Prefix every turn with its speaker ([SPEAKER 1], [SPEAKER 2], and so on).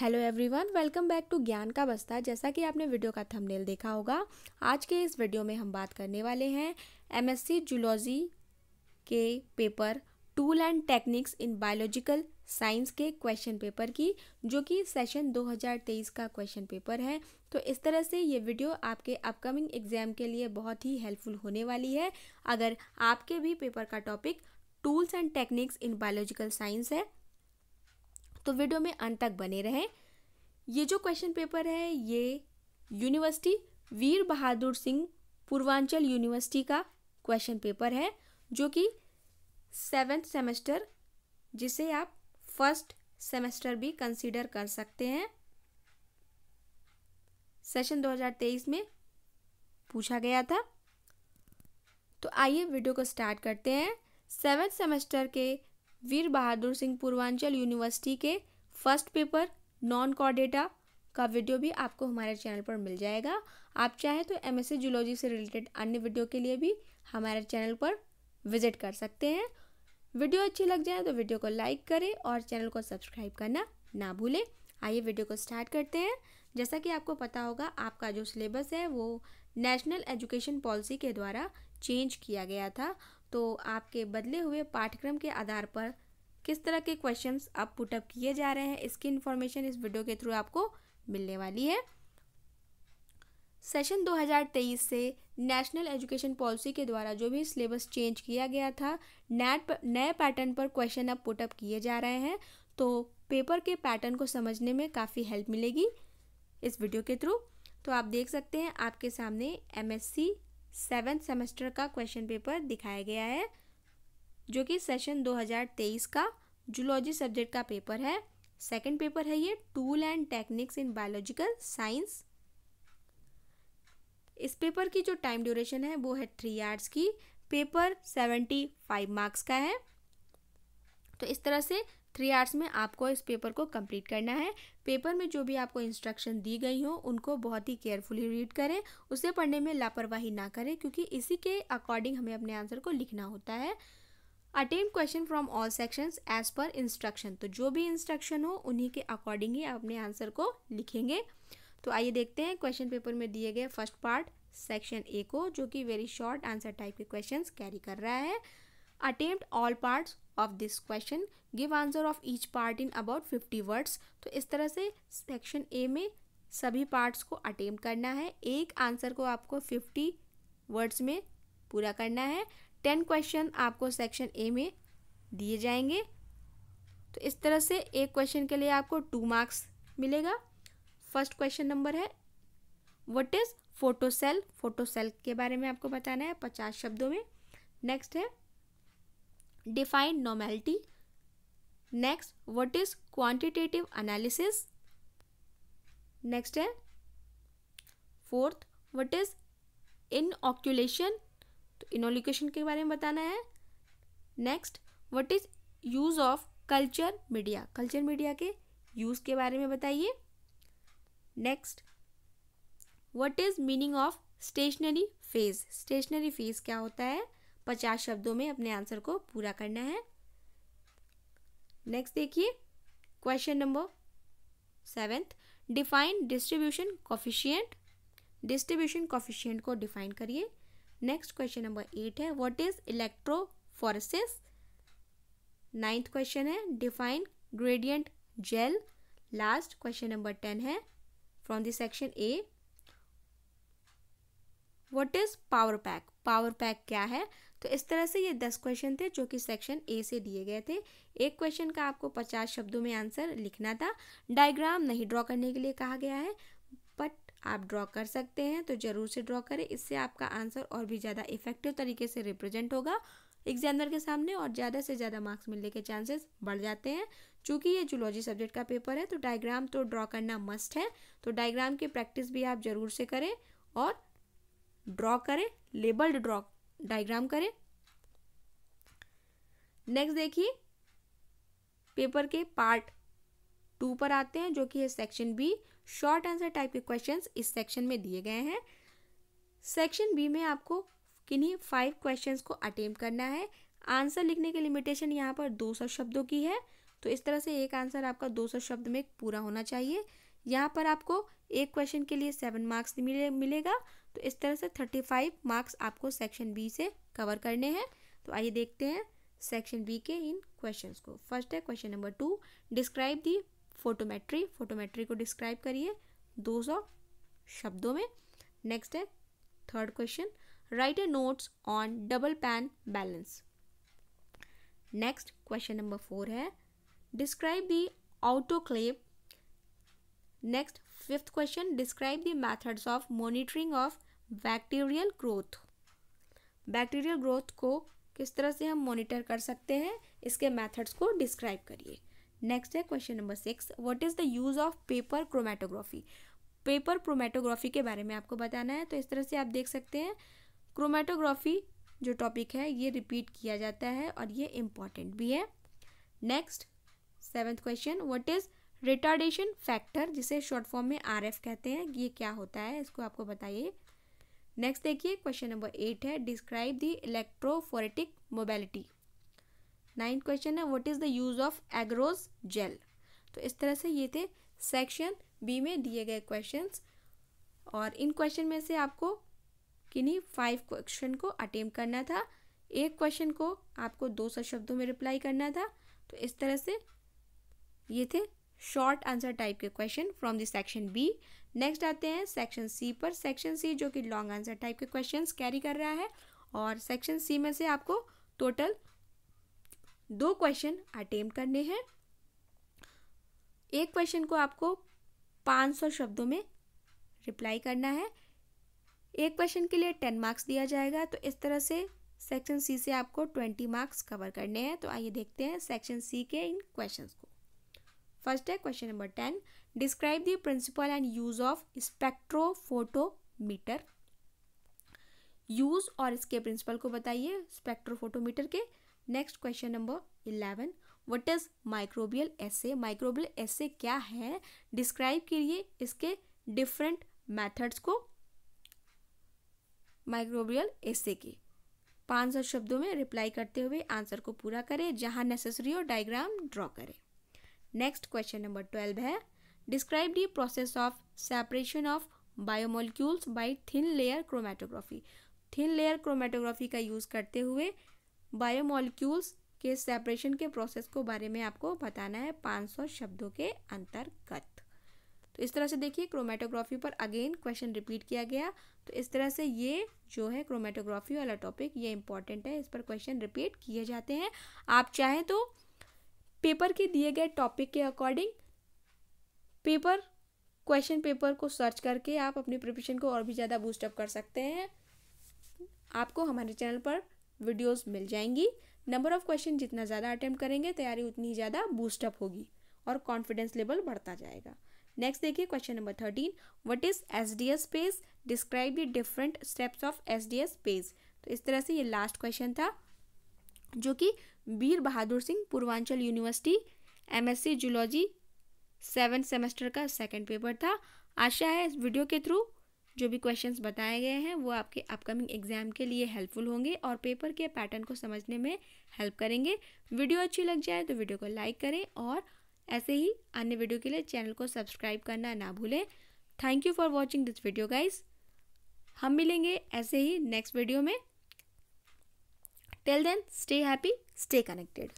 [SPEAKER 1] Hello everyone welcome back to Gyan Ka बस्ता जैसा कि आपने वीडियो का थंबनेल देखा होगा आज के इस वीडियो में हम बात करने वाले हैं एमएससी जूलॉजी के paper tool and techniques in biological science के क्वेश्चन पेपर की जो कि सेशन 2023 का क्वेश्चन पेपर है तो इस तरह से ये वीडियो आपके अपकमिंग एग्जाम के लिए बहुत ही हेल्पफुल होने वाली है अगर आपके भी पेपर का topic tools and techniques in biological science है तो वीडियो में अंत तक बने रहें ये जो क्वेश्चन पेपर है ये यूनिवर्सिटी वीर बहादुर सिंह पूर्वांचल यूनिवर्सिटी का क्वेश्चन पेपर है जो कि सेवेंथ सेमेस्टर जिसे आप फर्स्ट सेमेस्टर भी कंसीडर कर सकते हैं सेशन 2023 में पूछा गया था तो आइए वीडियो को स्टार्ट करते हैं सेवेंथ सेमेस्टर के वीर बहादुर सिंह पूर्वांचल यूनिवर्सिटी के फर्स्ट पेपर नॉन कॉडेटा का वीडियो भी आपको हमारे चैनल पर मिल जाएगा आप चाहें तो एम एस जूलॉजी से रिलेटेड अन्य वीडियो के लिए भी हमारे चैनल पर विजिट कर सकते हैं वीडियो अच्छी लग जाए तो वीडियो को लाइक करें और चैनल को सब्सक्राइब करना ना भूलें आइए वीडियो को स्टार्ट करते हैं जैसा कि आपको पता होगा आपका जो सिलेबस है वो नेशनल एजुकेशन पॉलिसी के द्वारा चेंज किया गया था तो आपके बदले हुए पाठ्यक्रम के आधार पर किस तरह के क्वेश्चंस आप पुटअप किए जा रहे हैं इसकी इन्फॉर्मेशन इस वीडियो के थ्रू आपको मिलने वाली है सेशन 2023 से नेशनल एजुकेशन पॉलिसी के द्वारा जो भी सिलेबस चेंज किया गया था नैट नए पैटर्न पर क्वेश्चन अब पुटअप किए जा रहे हैं तो पेपर के पैटर्न को समझने में काफ़ी हेल्प मिलेगी इस वीडियो के थ्रू तो आप देख सकते हैं आपके सामने एम सेवेंथ सेमेस्टर का क्वेश्चन पेपर दिखाया गया है जो कि सेशन 2023 का जूलॉजी सब्जेक्ट का पेपर है सेकंड पेपर है ये tool and techniques in biological science इस पेपर की जो टाइम ड्यूरेशन है वो है थ्री आर्ट्स की पेपर सेवेंटी फाइव मार्क्स का है तो इस तरह से थ्री आवर्स में आपको इस पेपर को कंप्लीट करना है पेपर में जो भी आपको इंस्ट्रक्शन दी गई हो उनको बहुत ही केयरफुली रीड करें उसे पढ़ने में लापरवाही ना करें क्योंकि इसी के अकॉर्डिंग हमें अपने आंसर को लिखना होता है attempt question from all sections as per instruction तो जो भी इंस्ट्रक्शन हो उन्हीं के अकॉर्डिंग ही अपने आंसर को लिखेंगे तो आइए देखते हैं क्वेश्चन पेपर में दिए गए फर्स्ट पार्ट सेक्शन ए को जो कि वेरी शॉर्ट आंसर टाइप के क्वेश्चंस कैरी कर रहा है attempt all parts of this question give answer of each part in about fifty words तो इस तरह से सेक्शन ए में सभी पार्ट्स को अटेम करना है एक आंसर को आपको फिफ्टी वर्ड्स में पूरा करना है टेन क्वेश्चन आपको सेक्शन ए में दिए जाएंगे तो इस तरह से एक क्वेश्चन के लिए आपको टू मार्क्स मिलेगा फर्स्ट क्वेश्चन नंबर है व्हाट इज़ फोटोसेल फोटोसेल के बारे में आपको बताना है पचास शब्दों में नेक्स्ट है define normality next what is quantitative analysis next है फोर्थ व्हाट इज इनऑक्यूलेशन तो इनोलिकेशन के बारे में बताना है next what is use of culture media culture media के यूज़ के बारे में बताइए next what is meaning of stationary phase stationary phase क्या होता है पचास शब्दों में अपने आंसर को पूरा करना है नेक्स्ट देखिए question number seventh define distribution coefficient distribution coefficient को डिफाइन करिए नेक्स्ट क्वेश्चन नंबर एट है what is electrophoresis ninth question है define gradient gel last question number ten है from the section A what is power pack power pack क्या है तो इस तरह से ये दस क्वेश्चन थे जो कि सेक्शन ए से दिए गए थे एक क्वेश्चन का आपको पचास शब्दों में आंसर लिखना था डायग्राम नहीं ड्रॉ करने के लिए कहा गया है बट आप ड्रॉ कर सकते हैं तो ज़रूर से ड्रॉ करें इससे आपका आंसर और भी ज़्यादा इफेक्टिव तरीके से रिप्रेजेंट होगा एग्जामिनर के सामने और ज़्यादा से ज़्यादा मार्क्स मिलने के चांसेस बढ़ जाते हैं चूँकि ये जूलॉजी सब्जेक्ट का पेपर है तो डायग्राम तो ड्रॉ करना मस्ट है तो डायग्राम की प्रैक्टिस भी आप ज़रूर से करें और ड्रॉ करें लेबल्ड ड्रॉ डायग्राम करें नेक्स्ट देखिए पेपर के पार्ट टू पर आते हैं जो कि है section B short answer type के क्वेश्चंस इस सेक्शन में दिए गए हैं सेक्शन बी में आपको किन्हीं फाइव क्वेश्चंस को अटेम्प करना है आंसर लिखने की लिमिटेशन यहाँ पर 200 शब्दों की है तो इस तरह से एक आंसर आपका 200 शब्द में पूरा होना चाहिए यहाँ पर आपको एक क्वेश्चन के लिए सेवन मार्क्स मिले मिलेगा तो इस तरह से थर्टी फाइव मार्क्स आपको सेक्शन बी से कवर करने हैं तो आइए देखते हैं सेक्शन बी के इन क्वेश्चंस को फर्स्ट है question number two describe the photometry photometry को डिस्क्राइब करिए 200 शब्दों में नेक्स्ट है third question write a notes on double pan balance next question number four है describe the autoclave next fifth question describe the methods of monitoring of bacterial growth bacterial growth को किस तरह से हम मॉनिटर कर सकते हैं इसके मेथड्स को डिस्क्राइब करिए नेक्स्ट है question number six what is the use of paper chromatography paper chromatography के बारे में आपको बताना है तो इस तरह से आप देख सकते हैं क्रोमेटोग्राफी जो टॉपिक है ये रिपीट किया जाता है और ये इम्पॉर्टेंट भी है next seventh question what is retardation factor जिसे शॉर्ट फॉर्म में आर कहते हैं ये क्या होता है इसको आपको बताइए नेक्स्ट देखिए क्वेश्चन नंबर एट है describe the electrophoretic mobility ninth question है what is the use of agarose gel तो इस तरह से ये थे सेक्शन बी में दिए गए क्वेश्चंस और इन क्वेश्चन में से आपको किन्हीं फाइव क्वेश्चन को अटेम करना था एक क्वेश्चन को आपको दो सौ शब्दों में रिप्लाई करना था तो इस तरह से ये थे शॉर्ट आंसर टाइप के question from the section B next आते हैं सेक्शन सी पर सेक्शन सी जो कि लॉन्ग आंसर टाइप के क्वेश्चन कैरी कर रहा है और सेक्शन सी में से आपको टोटल दो क्वेश्चन अटेम करने हैं एक क्वेश्चन को आपको 500 शब्दों में रिप्लाई करना है एक क्वेश्चन के लिए टेन मार्क्स दिया जाएगा तो इस तरह से सेक्शन सी से आपको ट्वेंटी मार्क्स कवर करने हैं तो आइए देखते हैं सेक्शन सी के इन क्वेश्चंस को फर्स्ट है question number ten describe the principle and use of spectrophotometer use और इसके प्रिंसिपल को बताइए स्पेक्ट्रोफोटोमीटर के next question number eleven what is microbial assay microbial assay क्या है डिस्क्राइब करिए इसके डिफरेंट मैथड्स को माइक्रोबियल एसे के पाँच सौ शब्दों में रिप्लाई करते हुए आंसर को पूरा करें जहां नेसेसरी हो डायग्राम ड्रॉ करें नेक्स्ट क्वेश्चन नंबर ट्वेल्व है describe the process of separation of biomolecules by thin layer chromatography thin layer chromatography का यूज़ करते हुए बायोमोलिक्यूल्स के सेपरेशन के प्रोसेस को बारे में आपको बताना है 500 शब्दों के अंतर्गत तो इस तरह से देखिए क्रोमेटोग्राफी पर अगेन क्वेश्चन रिपीट किया गया तो इस तरह से ये जो है क्रोमेटोग्राफी वाला टॉपिक ये इंपॉर्टेंट है इस पर क्वेश्चन रिपीट किए जाते हैं आप चाहें तो पेपर के दिए गए टॉपिक के अकॉर्डिंग पेपर क्वेश्चन पेपर को सर्च करके आप अपनी प्रिपरेशन को और भी ज़्यादा बूस्टअप कर सकते हैं आपको हमारे चैनल पर वीडियोस मिल जाएंगी नंबर ऑफ क्वेश्चन जितना ज़्यादा अटैम्प्ट करेंगे तैयारी उतनी ज़्यादा बूस्टअप होगी और कॉन्फिडेंस लेवल बढ़ता जाएगा नेक्स्ट देखिए question number thirteen what is S D S PAGE describe the different steps of S D S PAGE तो इस तरह से ये लास्ट क्वेश्चन था जो कि Veer Bahadur Singh Purvanchal university MSc zoology seven semester का सेकंड पेपर था आशा है इस वीडियो के थ्रू जो भी क्वेश्चंस बताए गए हैं वो आपके अपकमिंग एग्जाम के लिए हेल्पफुल होंगे और पेपर के पैटर्न को समझने में हेल्प करेंगे वीडियो अच्छी लग जाए तो वीडियो को लाइक करें और ऐसे ही अन्य वीडियो के लिए चैनल को सब्सक्राइब करना ना भूलें thank you for watching this video guys हम मिलेंगे ऐसे ही नेक्स्ट वीडियो में Till then, stay happy, stay connected.